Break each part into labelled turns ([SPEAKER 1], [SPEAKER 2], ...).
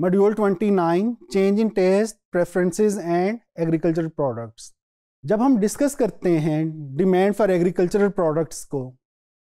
[SPEAKER 1] Module 29 change in taste preferences and agricultural products जब हम discuss करते हैं डिमांड फॉर एग्रीकल्चरल प्रोडक्ट्स को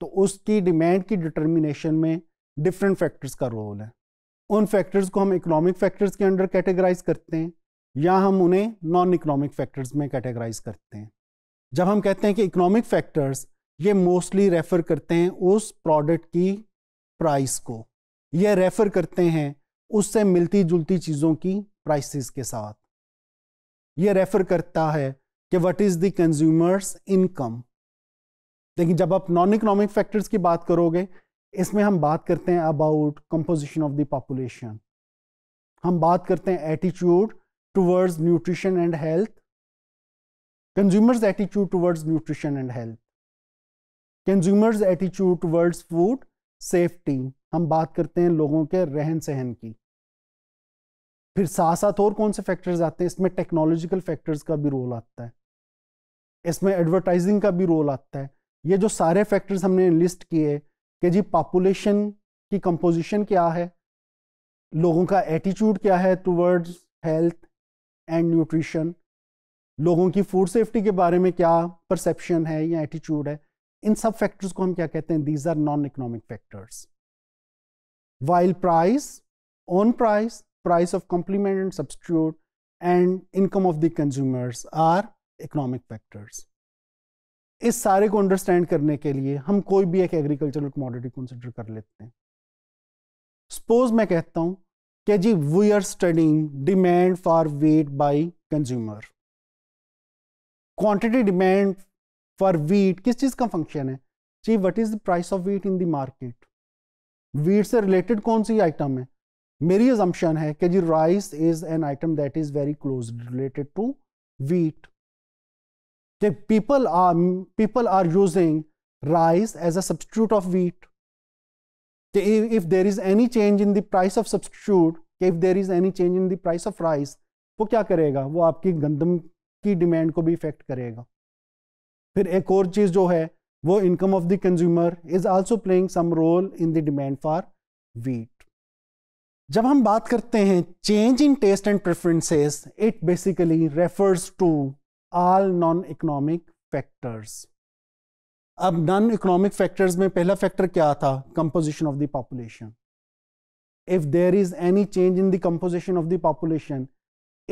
[SPEAKER 1] तो उसकी डिमांड की डिटर्मिनेशन में डिफरेंट फैक्टर्स का रोल है उन फैक्टर्स को हम इकोनॉमिक फैक्टर्स के अंडर कैटेगराइज करते हैं या हम उन्हें नॉन इकोनॉमिक फैक्टर्स में कैटेगराइज करते हैं जब हम कहते हैं कि इकोनॉमिक फैक्टर्स ये मोस्टली रेफ़र करते हैं उस प्रोडक्ट की प्राइस को यह रेफ़र करते हैं उससे मिलती जुलती चीज़ों की प्राइसेस के साथ ये रेफर करता है कि what is the consumers income लेकिन जब आप नॉन इकोनॉमिक फैक्टर्स की बात करोगे इसमें हम बात करते हैं about composition of the population हम बात करते हैं attitude towards nutrition and health consumers attitude towards nutrition and health consumers attitude towards food safety हम बात करते हैं लोगों के रहन सहन की फिर साथ साथ और कौन से फैक्टर्स आते हैं इसमें टेक्नोलॉजिकल फैक्टर्स का भी रोल आता है इसमें एडवर्टाइजिंग का भी रोल आता है ये जो सारे फैक्टर्स हमने लिस्ट किए कि जी पॉपुलेशन की कंपोजिशन क्या है लोगों का एटीट्यूड क्या है टूवर्ड्स हेल्थ एंड न्यूट्रिशन लोगों की फूड सेफ्टी के बारे में क्या परसेप्शन है या एटीट्यूड है इन सब फैक्टर्स को हम क्या कहते हैं these are non economic factors while price on price price of complement and substitute, and income of the consumers are economic factors. इस सारे को अंडरस्टैंड करने के लिए हम कोई भी एक एग्रीकल्चरल कमोडिटी कंसिडर कर लेते हैं सपोज मैं कहता हूं कि जी we are studying demand for wheat by consumer quantity demand for wheat किस चीज़ का फंक्शन है जी what is the price of wheat in the market wheat से रिलेटेड कौन सी आइटम है मेरी अजम्पन है कि जी rice is an item that is very close related to wheat कि people are people are using rice as a substitute of wheat if there is any change in the price of substitute if there is any change in the price of rice वो क्या करेगा वो आपकी गंदम की demand को भी effect करेगा फिर एक और चीज जो है वो income of the consumer is also playing some role in the demand for wheat जब हम बात करते हैं change in taste and preferences it basically refers to all non economic factors अब नॉन इकोनॉमिक फैक्टर्स में पहला फैक्टर क्या था composition of the population if there is any change in the composition of the population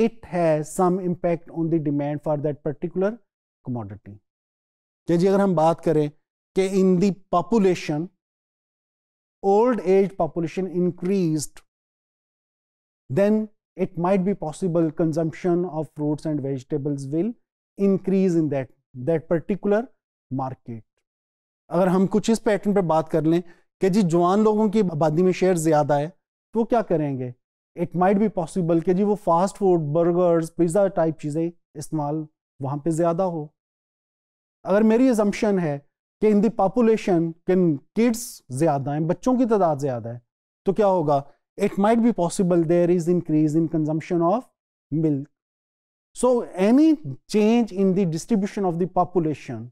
[SPEAKER 1] it has some impact on the demand for that particular commodity क्या जी अगर हम बात करें कि in the population old age population increased then it might be possible consumption of fruits and vegetables will increase in that that particular market अगर हम कुछ इस पैटर्न पर बात कर लें कि जी जवान लोगों की आबादी में शेयर ज़्यादा है तो क्या करेंगे इट माइट भी पॉसिबल कि जी वो fast food burgers pizza type चीज़ें इस्तेमाल वहाँ पे ज़्यादा हो अगर मेरी एजम्पन है कि इन दी पॉपुलेशन किन किड्स ज़्यादा हैं बच्चों की तादाद ज़्यादा है तो क्या होगा it might be possible there is increase in consumption of milk. So, any change in the distribution of the population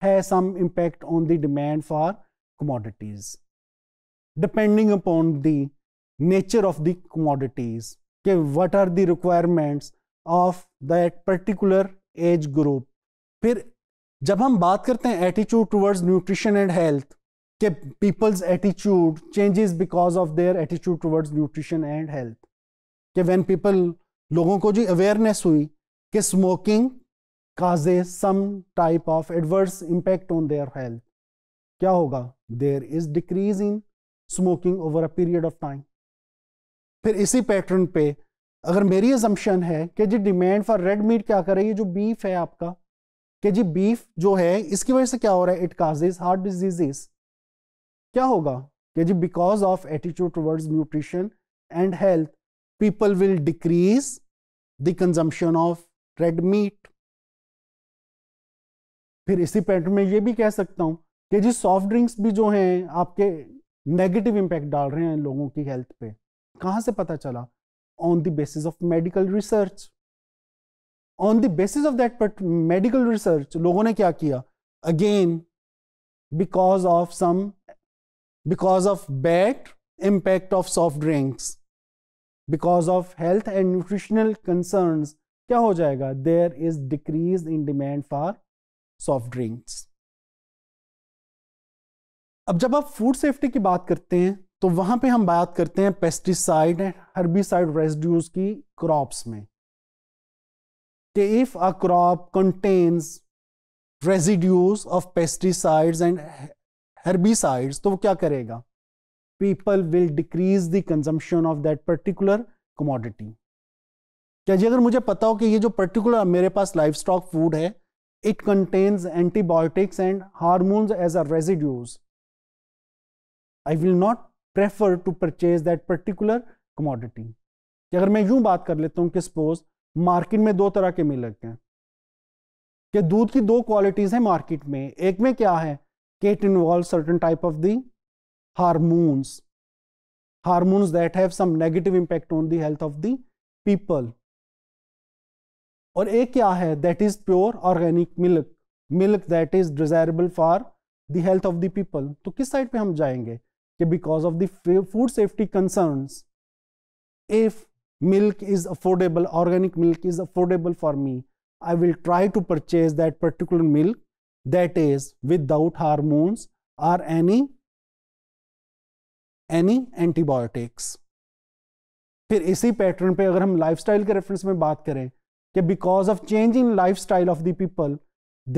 [SPEAKER 1] has some impact on the demand for commodities. Depending upon the nature of the commodities, okay, what are the requirements of that particular age group. फिर जब हम बात करते हैं attitude towards nutrition and के people's attitude changes because of their attitude towards nutrition and health के when people लोगों को जो अवेयरनेस हुई कि smoking causes some type of adverse impact on their health क्या होगा there is decrease in smoking over a period of time फिर इसी पैटर्न पे अगर मेरी एजम्पन है कि जी डिमांड फॉर रेड मीट क्या करे रही जो बीफ है आपका कि जी बीफ जो है इसकी वजह से क्या हो रहा है इट काजेज हार्ट डिजीजेस क्या होगा कि जी because of attitude towards nutrition and health people will decrease the consumption of red meat फिर इसी पैटर्न में ये भी कह सकता हूं कि जी सॉफ्ट ड्रिंक्स भी जो हैं आपके नेगेटिव इंपैक्ट डाल रहे हैं लोगों की हेल्थ पे कहां से पता चला on the basis of medical research on the basis of that medical research लोगों ने क्या किया again because of some because of bad impact of soft drinks because of health and nutritional concerns क्या हो जाएगा there is decrease in demand for soft drinks अब जब आप फूड सेफ्टी की बात करते हैं तो वहां पे हम बात करते हैं पेस्टिसाइड एंड हर्बिसाइड रेसिड्यूज की क्रॉप्स में कि if a crop contains residues of pesticides and herbicides तो वो क्या करेगा people will decrease the consumption of that particular commodity क्या जी अगर मुझे पता हो कि ये जो पर्टिकुलर मेरे पास लाइफ स्टॉक फूड है it contains antibiotics and hormones as a residues I will not prefer to purchase that particular commodity कि अगर मैं यूं बात कर लेता हूं कि सपोज मार्केट में दो तरह के मिलक हैं कि दूध की दो क्वालिटीज़ हैं मार्केट में एक में क्या है Kate involves certain type of the hormones, hormones that have some negative impact on the health of the people. और ए क्या है that is pure organic milk milk that is desirable for the health of the people तो किस side पे हम जाएंगे कि because of the food safety concerns इफ milk is affordable organic milk is affordable for me i will try to purchase that particular milk that is without hormones or any any antibiotics फिर इसी pattern पे अगर हम lifestyle के reference में बात करें कि because of change in lifestyle of the people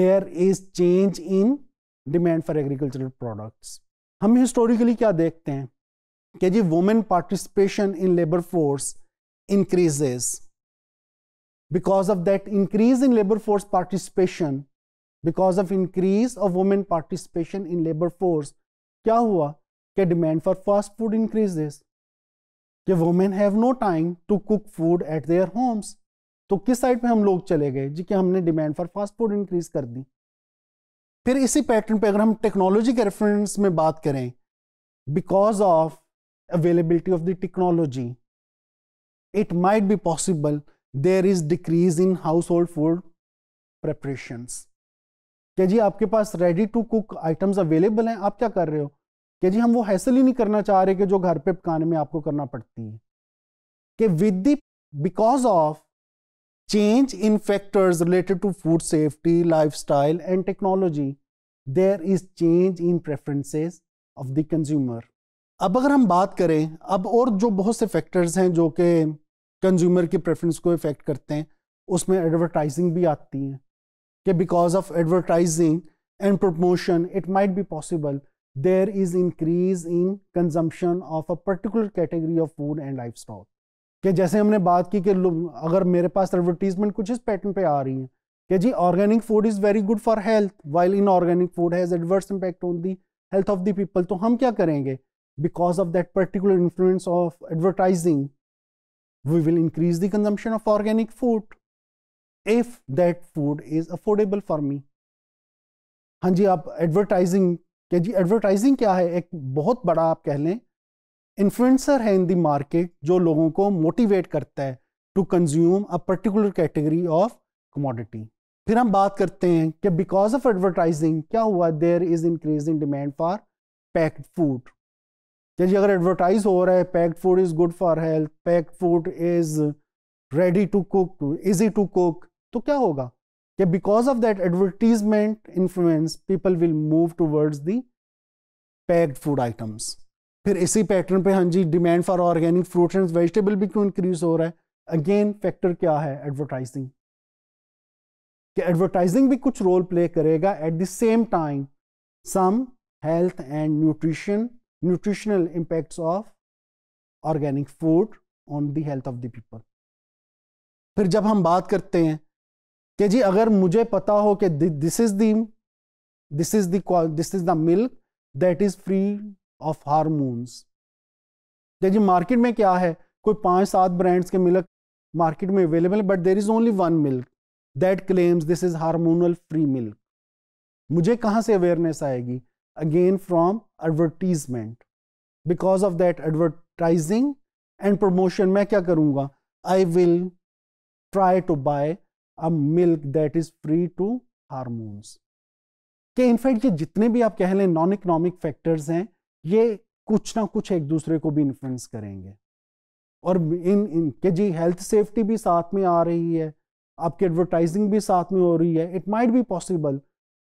[SPEAKER 1] there is change in demand for agricultural products हम हिस्टोरिकली क्या देखते हैं कि जी women participation in labour force increases because of that increase in labour force participation because of increase of women participation in labour force क्या हुआ कि demand for fast food increases कि women have no time to cook food at their homes तो किस side पे हम लोग चले गए जी कि हमने demand for fast food increase कर दी फिर इसी पैटर्न पे अगर हम टेक्नोलॉजी के रेफरेंस में बात करें because of availability of the technology it might be possible there is decrease in household food preparation कि जी आपके पास ready to cook items available हैं आप क्या कर रहे हो कि जी हम वो हैसल ही नहीं करना चाह रहे कि जो घर पे पकाने में आपको करना पड़ती है कि with the because of change in factors related to food safety, lifestyle, and technology there is change in preferences of the consumer अब अगर हम बात करें अब और जो बहुत से फैक्टर्स हैं जो कि कंज्यूमर की प्रेफरेंस को इफ़ेक्ट करते हैं उसमें एडवर्टाइजिंग भी आती है कि because of advertising and promotion it might be possible there is increase in consumption of a particular category of food and life stock कि जैसे हमने बात की कि अगर मेरे पास एडवर्टीजमेंट कुछ इस पैटर्न पे आ रही है कि जी organic food is very good for health while inorganic food has adverse impact on the health of the people तो हम क्या करेंगे because of that particular influence of advertising we will increase the consumption of organic food if that food is affordable for me हाँ जी आप advertising क्या जी advertising क्या है एक बहुत बड़ा आप कह लें इन्फ्लुएंसर है इन दी मार्केट जो लोगों को मोटिवेट करता है to consume a particular category of commodity फिर हम बात करते हैं कि बिकॉज ऑफ एडवर्टाइजिंग क्या हुआ there is increase in demand for packed food क्या जी अगर एडवर्टाइज हो रहा है packed food is good for health packed food is ready to cook easy to cook तो क्या होगा कि because of that advertisement influence people will move towards the packed food items फिर इसी पैटर्न पे हाँ जी demand for organic fruits and vegetable भी क्यों इंक्रीज हो रहा है अगेन फैक्टर क्या है एडवर्टाइजिंग कि एडवर्टाइजिंग भी कुछ रोल प्ले करेगा at the same time some health and nutrition nutritional impacts of organic food on the health of the people फिर जब हम बात करते हैं कि जी अगर मुझे पता हो कि this is the this is this is the milk that is free of hormones जी मार्केट में क्या है कोई पांच सात ब्रांड्स के मिल्क मार्केट में available but there is only one milk that claims this is hormonal free milk मुझे कहाँ से अवेयरनेस आएगी again from advertisement because of that advertising and promotion मैं क्या करूँगा I will try to buy a milk that is free to hormones के in fact ये जितने भी आप कह लें नॉन इकोनॉमिक फैक्टर्स हैं ये कुछ ना कुछ एक दूसरे को भी इन्फ्लुएंस करेंगे और इन इनके जी हेल्थ सेफ्टी भी साथ में आ रही है आपकी एडवर्टाइजिंग भी साथ में हो रही है इट माइट बी पॉसिबल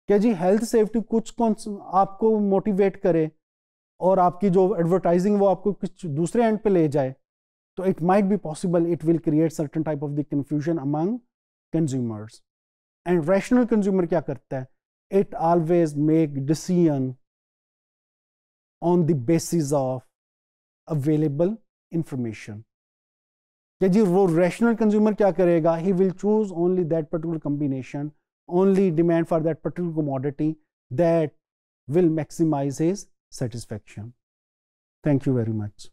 [SPEAKER 1] कि जी हेल्थ सेफ्टी कुछ कौन आपको मोटिवेट करे और आपकी जो एडवर्टाइजिंग वो आपको कुछ दूसरे एंड पे ले जाए तो it might be possible it will create certain type of the confusion among consumers. And rational consumer kya karta hai? It always make decision on the basis of available information. Kya ji, rational consumer kya karega? He will choose only that particular combination, only demand for that particular commodity that will maximize his satisfaction. Thank you very much.